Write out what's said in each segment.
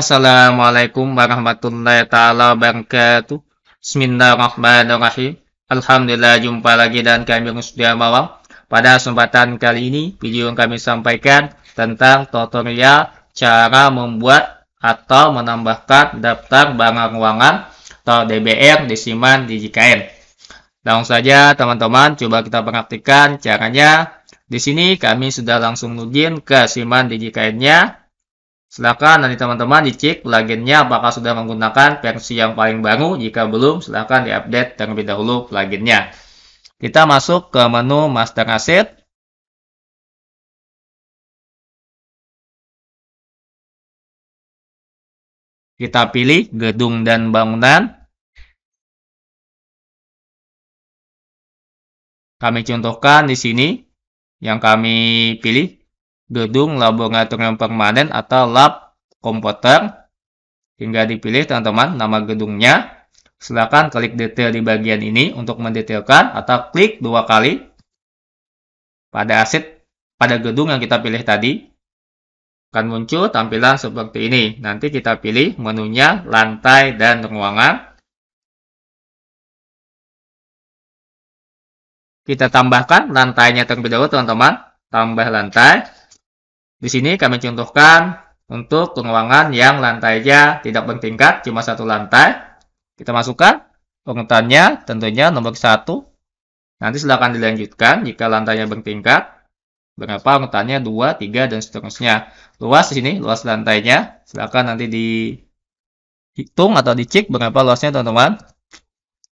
Assalamualaikum warahmatullahi taala wabarakatuh. Bismillahirrahmanirrahim. Alhamdulillah jumpa lagi dan kami sudah Mawang. Pada kesempatan kali ini, video yang kami sampaikan tentang tutorial cara membuat atau menambahkan daftar barang ruangan atau DBR di SIMAN di JKN. Langsung saja teman-teman, coba kita perhatikan caranya. Di sini kami sudah langsung login ke SIMAN di JKN-nya Silahkan nanti teman-teman dicek pluginnya apakah sudah menggunakan versi yang paling baru. Jika belum, silahkan diupdate terlebih dahulu pluginnya. Kita masuk ke menu Master Asset. Kita pilih gedung dan bangunan. Kami contohkan di sini yang kami pilih gedung laboratorium permanen atau lab komputer hingga dipilih teman-teman nama gedungnya. Silakan klik detail di bagian ini untuk mendetailkan atau klik dua kali pada aset pada gedung yang kita pilih tadi. Akan muncul tampilan seperti ini. Nanti kita pilih menunya lantai dan ruangan. Kita tambahkan lantainya terlebih dahulu teman-teman. Tambah lantai. Di sini kami contohkan untuk ruangan yang lantainya tidak bertingkat, cuma satu lantai. Kita masukkan urutannya tentunya nomor satu. Nanti silakan dilanjutkan jika lantainya bertingkat. Berapa urutannya? 2, 3, dan seterusnya. Luas di sini, luas lantainya. Silakan nanti dihitung atau dicek berapa luasnya teman-teman.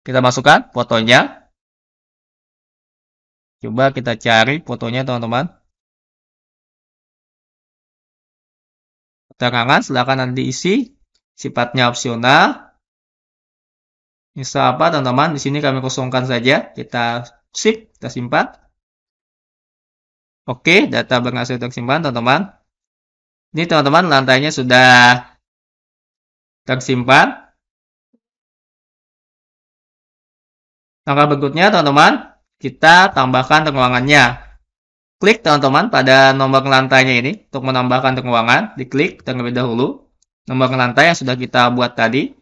Kita masukkan fotonya. Coba kita cari fotonya teman-teman. keterangan silahkan nanti isi sifatnya opsional misal apa teman-teman di sini kami kosongkan saja kita sip kita simpan oke data berhasil tersimpan teman-teman ini teman-teman lantainya sudah tersimpan langkah berikutnya teman-teman kita tambahkan ruangannya Klik teman-teman pada nomor lantainya ini untuk menambahkan ruangan. Diklik terlebih dahulu nomor lantai yang sudah kita buat tadi.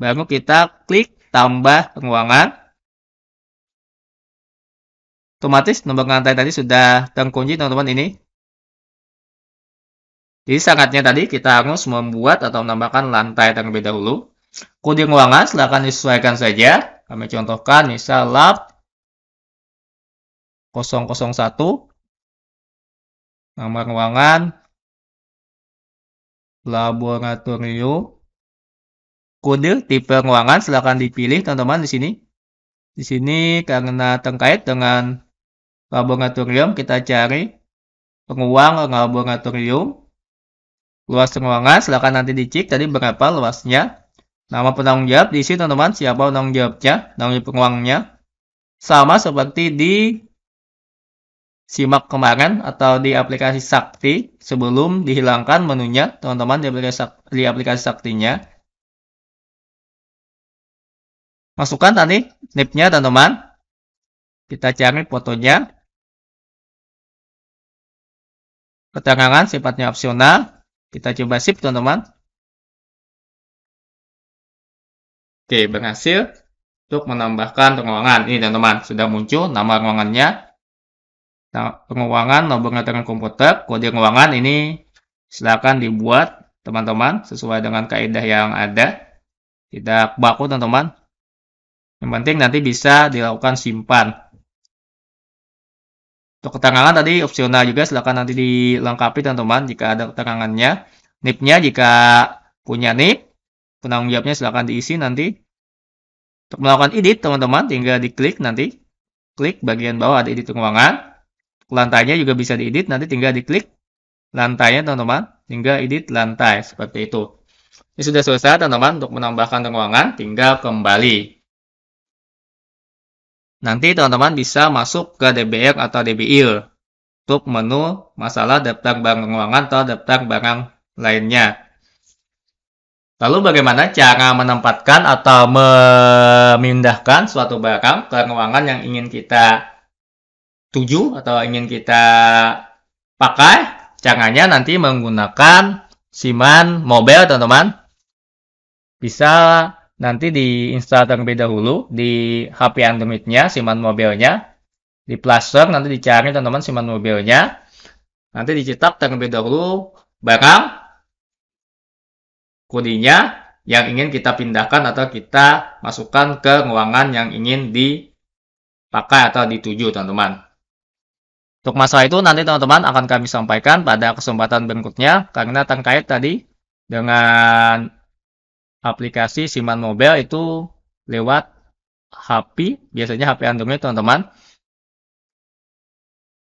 Baru kita klik tambah ruangan. Otomatis nomor lantai tadi sudah terkunci teman-teman ini. Jadi sangatnya tadi kita harus membuat atau menambahkan lantai terlebih dahulu. Kode ruangan silahkan disesuaikan saja. Kami contohkan misal lab 001 nama ruangan laboratorium kode tipe ruangan silahkan dipilih teman-teman di sini di sini karena terkait dengan laboratorium kita cari ruang laboratorium luas ruangan silahkan nanti dicek tadi berapa luasnya nama penanggung jawab di sini teman-teman siapa penanggung jawabnya penanggung jawab ruangnya sama seperti di simak kemarin atau di aplikasi Sakti sebelum dihilangkan menunya teman-teman di aplikasi di aplikasi Saktinya. Masukkan tadi nipnya teman-teman. Kita cari fotonya. Keterangan sifatnya opsional. Kita coba sip teman-teman. Oke, berhasil untuk menambahkan ruangan. Ini teman-teman, sudah muncul nama ruangannya Nah, penguangan nomor dengan komputer, kode keuangan ini silakan dibuat teman-teman sesuai dengan kaidah yang ada. Tidak baku teman-teman. Yang penting nanti bisa dilakukan simpan. Untuk keterangan tadi opsional juga silakan nanti dilengkapi teman-teman jika ada keterangannya. nip jika punya NIP, penanggung jawabnya silakan diisi nanti. Untuk melakukan edit teman-teman tinggal diklik nanti. Klik bagian bawah ada edit keuangan lantainya juga bisa diedit nanti tinggal diklik lantainya teman-teman tinggal edit lantai seperti itu ini sudah selesai teman-teman untuk menambahkan ruangan tinggal kembali nanti teman-teman bisa masuk ke DBR atau DBIL untuk menu masalah daftar barang ruangan atau daftar barang lainnya Lalu bagaimana cara menempatkan atau memindahkan suatu barang ke ruangan yang ingin kita tuju atau ingin kita pakai, caranya nanti menggunakan siman mobile teman-teman. Bisa nanti diinstal terlebih dahulu di HP Androidnya, siman mobilnya. Di plaster nanti dicari teman-teman siman mobilnya. Nanti dicetak terlebih dahulu barang kodenya yang ingin kita pindahkan atau kita masukkan ke ruangan yang ingin dipakai atau dituju teman-teman. Untuk masalah itu nanti teman-teman akan kami sampaikan pada kesempatan berikutnya karena terkait tadi dengan aplikasi Siman Mobile itu lewat HP, biasanya HP Android teman-teman.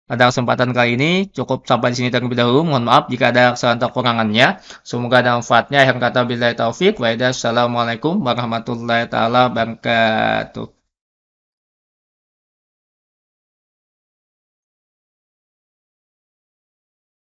Pada kesempatan kali ini cukup sampai di sini terlebih dahulu. Mohon maaf jika ada kesalahan atau kekurangannya. Semoga ada manfaatnya. Yang kata bila taufik. waalaikumsalam warahmatullahi taala wabarakatuh.